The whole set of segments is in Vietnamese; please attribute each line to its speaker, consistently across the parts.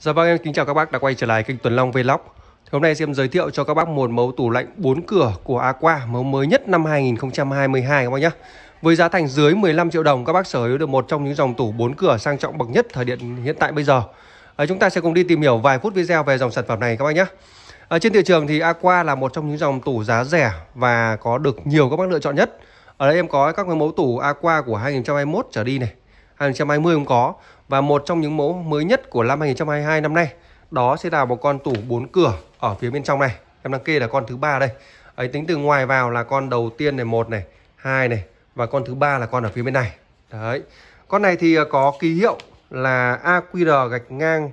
Speaker 1: Dạ vâng em kính chào các bác đã quay trở lại kênh Tuần Long Vlog. Thì hôm nay em giới thiệu cho các bác một mẫu tủ lạnh 4 cửa của Aqua mẫu mới nhất năm 2022 các bác nhé. Với giá thành dưới 15 triệu đồng các bác sở hữu được một trong những dòng tủ 4 cửa sang trọng bậc nhất thời điện hiện tại bây giờ. À, chúng ta sẽ cùng đi tìm hiểu vài phút video về dòng sản phẩm này các bác nhé. À, ờ, trên thị trường thì Aqua là một trong những dòng tủ giá rẻ và có được nhiều các bác lựa chọn nhất. Ở đây em có các mẫu tủ Aqua của 2021 trở đi này, 2020 cũng có và một trong những mẫu mới nhất của năm 2022 năm nay đó sẽ là một con tủ 4 cửa ở phía bên trong này. Em đang kê là con thứ ba đây. Ấy tính từ ngoài vào là con đầu tiên này một này, hai này và con thứ ba là con ở phía bên này. Đấy. Con này thì à, có ký hiệu là AQR gạch ngang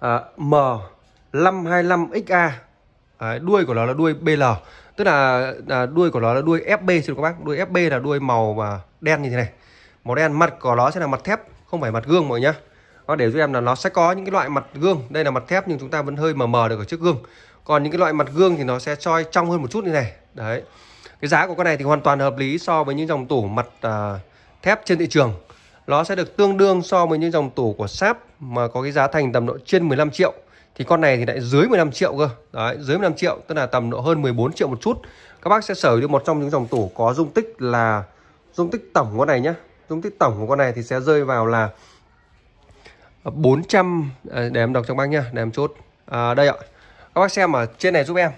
Speaker 1: à, M525XA. Đấy, đuôi của nó là đuôi BL. Tức là à, đuôi của nó là đuôi FB xin các bác. Đuôi FB là đuôi màu và đen như thế này màu đen mặt của nó sẽ là mặt thép không phải mặt gương mọi nhá nó để giúp em là nó sẽ có những cái loại mặt gương đây là mặt thép nhưng chúng ta vẫn hơi mờ mờ được ở trước gương còn những cái loại mặt gương thì nó sẽ soi trong hơn một chút như này đấy cái giá của con này thì hoàn toàn hợp lý so với những dòng tủ mặt à, thép trên thị trường nó sẽ được tương đương so với những dòng tủ của sáp mà có cái giá thành tầm độ trên 15 triệu thì con này thì lại dưới 15 triệu cơ đấy dưới 15 triệu tức là tầm độ hơn 14 triệu một chút các bác sẽ sở hữu được một trong những dòng tủ có dung tích là dung tích tổng con này nhá dung tích tổng của con này thì sẽ rơi vào là 400 à, để em đọc cho bác nha, để em chốt à, đây ạ các bác xem ở trên này giúp em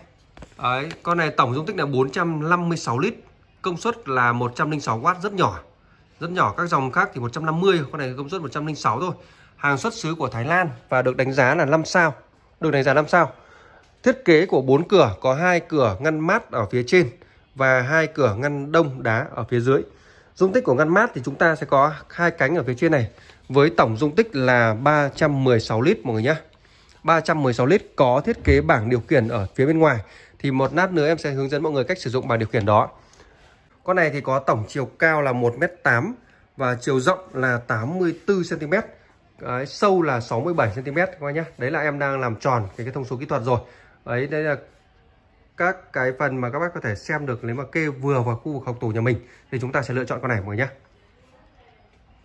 Speaker 1: Đấy, con này tổng dung tích là 456 lít công suất là 106W rất nhỏ rất nhỏ các dòng khác thì 150 con này công suất 106 thôi hàng xuất xứ của Thái Lan và được đánh giá là 5 sao được đánh giá 5 sao thiết kế của bốn cửa có hai cửa ngăn mát ở phía trên và hai cửa ngăn đông đá ở phía dưới Dung tích của ngăn mát thì chúng ta sẽ có hai cánh ở phía trên này với tổng dung tích là 316 lít mọi người nhé. 316 lít có thiết kế bảng điều khiển ở phía bên ngoài thì một lát nữa em sẽ hướng dẫn mọi người cách sử dụng bảng điều khiển đó. Con này thì có tổng chiều cao là 1m8 và chiều rộng là 84 cm. Đấy, sâu là 67 cm các bạn nhé. Đấy là em đang làm tròn cái, cái thông số kỹ thuật rồi. Đấy, đây là các cái phần mà các bác có thể xem được nếu mà kê vừa vào khu vực học tủ nhà mình thì chúng ta sẽ lựa chọn con này mọi người nhé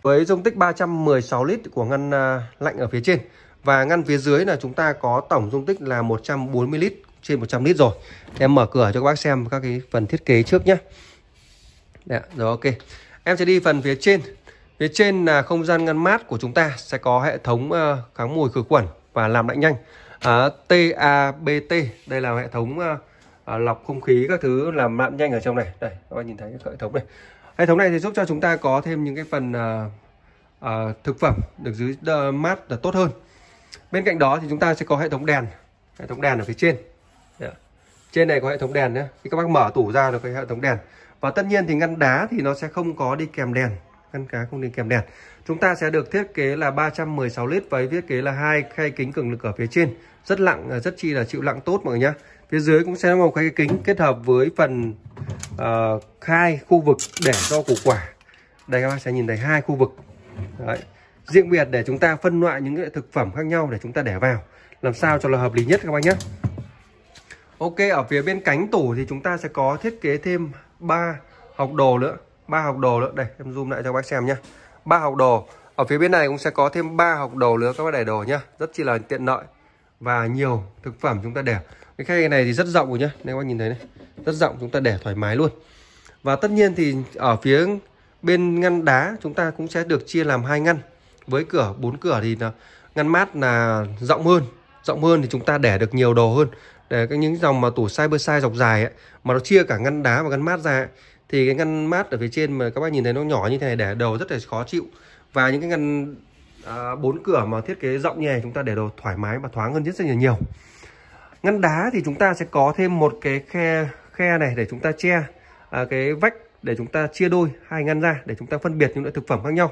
Speaker 1: với dung tích 316 lít của ngăn à, lạnh ở phía trên và ngăn phía dưới là chúng ta có tổng dung tích là 140 lít trên 100 lít rồi em mở cửa cho các bác xem các cái phần thiết kế trước nhé Đấy, rồi ok em sẽ đi phần phía trên phía trên là không gian ngăn mát của chúng ta sẽ có hệ thống ờ, kháng mùi khử khuẩn và làm lạnh nhanh à, ờ, TABT đây là hệ thống uh, À, lọc không khí các thứ làm mặn nhanh ở trong này đây các bạn nhìn thấy hệ thống này hệ thống này thì giúp cho chúng ta có thêm những cái phần à, à, thực phẩm được giữ uh, mát là tốt hơn bên cạnh đó thì chúng ta sẽ có hệ thống đèn hệ thống đèn ở phía trên yeah. Dạ. trên này có hệ thống đèn nhé khi các bác mở tủ ra được cái hệ thống đèn và tất nhiên thì ngăn đá thì nó sẽ không có đi kèm đèn ngăn cá không đi kèm đèn chúng ta sẽ được thiết kế là 316 lít với thiết kế là hai khay kính cường lực ở phía trên rất lặng rất chi là chịu lặng tốt mọi người nhé phía dưới cũng sẽ có một cái kính kết hợp với phần uh, khai khu vực để cho củ quả đây các bác sẽ nhìn thấy hai khu vực Đấy. riêng biệt để chúng ta phân loại những cái thực phẩm khác nhau để chúng ta để vào làm sao cho là hợp lý nhất các bác nhé Ok ở phía bên cánh tủ thì chúng ta sẽ có thiết kế thêm ba học đồ nữa ba học đồ nữa đây em zoom lại cho các bác xem nhé ba học đồ ở phía bên này cũng sẽ có thêm ba học đồ nữa các bác để đồ nhá rất chi là tiện lợi và nhiều thực phẩm chúng ta để cái khay này thì rất rộng rồi nhá nên các bạn nhìn thấy này rất rộng chúng ta để thoải mái luôn và tất nhiên thì ở phía bên ngăn đá chúng ta cũng sẽ được chia làm hai ngăn với cửa bốn cửa thì ngăn mát là rộng hơn rộng hơn thì chúng ta để được nhiều đồ hơn để các những dòng mà tủ cyber size dọc dài ấy, mà nó chia cả ngăn đá và ngăn mát ra ấy, thì cái ngăn mát ở phía trên mà các bác nhìn thấy nó nhỏ như thế này để đầu rất là khó chịu và những cái ngăn À, bốn à, cửa mà thiết kế rộng như này chúng ta để đồ thoải mái và thoáng hơn rất là nhiều ngăn đá thì chúng ta sẽ có thêm một cái khe khe này để chúng ta che à, cái vách để chúng ta chia đôi hai ngăn ra để chúng ta phân biệt những loại thực phẩm khác nhau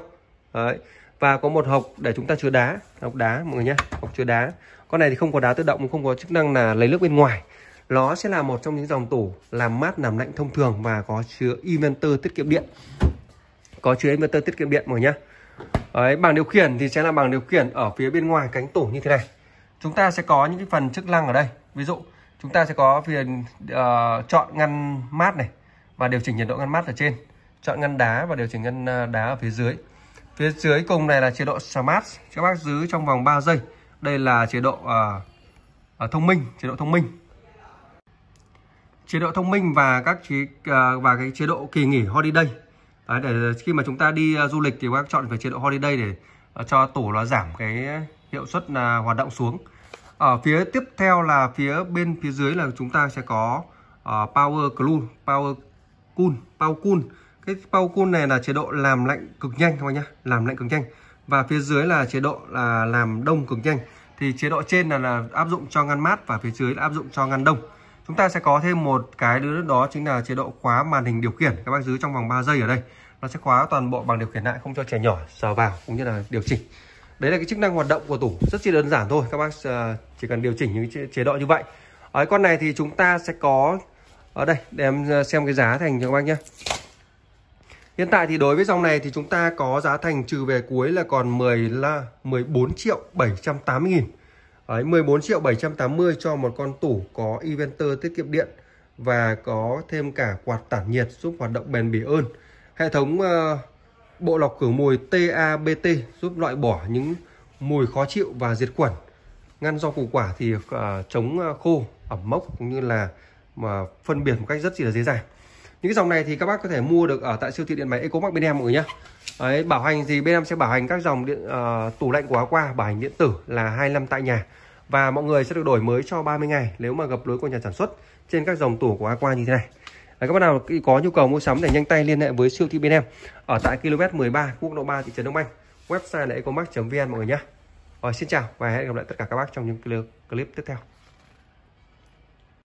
Speaker 1: Đấy. và có một hộp để chúng ta chứa đá hộp đá mọi người nhé hộp chứa đá con này thì không có đá tự động không có chức năng là lấy nước bên ngoài nó sẽ là một trong những dòng tủ làm mát làm lạnh thông thường và có chứa inverter tiết kiệm điện có chứa inverter tiết kiệm điện mọi người nhé Đấy, bảng điều khiển thì sẽ là bảng điều khiển ở phía bên ngoài cánh tủ như thế này chúng ta sẽ có những cái phần chức năng ở đây ví dụ chúng ta sẽ có phiền uh, chọn ngăn mát này và điều chỉnh nhiệt độ ngăn mát ở trên chọn ngăn đá và điều chỉnh ngăn ờ, đá ở phía dưới phía dưới cùng này là chế độ smart các bác giữ trong vòng 3 giây đây là chế độ uh, thông minh chế độ thông minh chế độ thông minh và các chế, uh, và cái chế độ kỳ nghỉ holiday Đấy, để khi mà chúng ta đi ờ, du lịch thì các chọn về chế độ holiday để ờ, cho tủ nó giảm cái hiệu suất là ờ, hoạt động xuống ở phía tiếp theo là phía bên phía dưới là chúng ta sẽ có uh, power cool power cool power cool cái power cool này là chế độ làm lạnh cực nhanh các bạn nhá làm lạnh cực nhanh và phía dưới là chế độ là làm đông cực nhanh thì chế độ trên là, là áp dụng cho ngăn mát và phía dưới là áp dụng cho ngăn đông chúng ta sẽ có thêm một cái nữa đó chính là chế độ khóa màn hình điều khiển các bác giữ trong vòng 3 giây ở đây nó sẽ khóa toàn bộ bằng điều khiển lại không cho trẻ nhỏ sờ vào cũng như là điều chỉnh đấy là cái chức năng hoạt động của tủ rất chỉ đơn giản thôi các bác à, chỉ cần điều chỉnh những chế, độ như vậy ở con này thì chúng ta sẽ có ở đây để em xem cái giá thành cho các bác nhé hiện tại thì đối với dòng này thì chúng ta có giá thành trừ về cuối là còn 10 là 14 triệu 780 nghìn Đấy, 14 triệu 780 cho một con tủ có Eventer tiết kiệm điện và có thêm cả quạt tản nhiệt giúp hoạt động bền bỉ hơn. Hệ thống uh, bộ lọc khử mùi TABT giúp loại bỏ những mùi khó chịu và diệt khuẩn. Ngăn rau củ quả thì uh, chống ờ, khô, ẩm mốc cũng như là mà phân biệt một cách rất là dễ dàng những cái dòng này thì các bác có thể mua được ở tại siêu thị điện máy Ecomark bên em mọi người nhé Đấy, bảo hành gì? bên em sẽ bảo hành các dòng điện uh, tủ lạnh của Aqua bảo hành điện tử là 2 năm tại nhà và mọi người sẽ được đổi mới cho 30 ngày nếu mà gặp lỗi của nhà sản xuất trên các dòng tủ của Aqua như thế này Đấy, các bạn nào có nhu cầu mua sắm để nhanh tay liên hệ với siêu thị bên em ở tại km 13 quốc lộ 3 thị trấn Đông Anh website là ecomark.vn mọi người nhé rồi, xin chào và hẹn gặp lại tất cả các bác trong những clip tiếp theo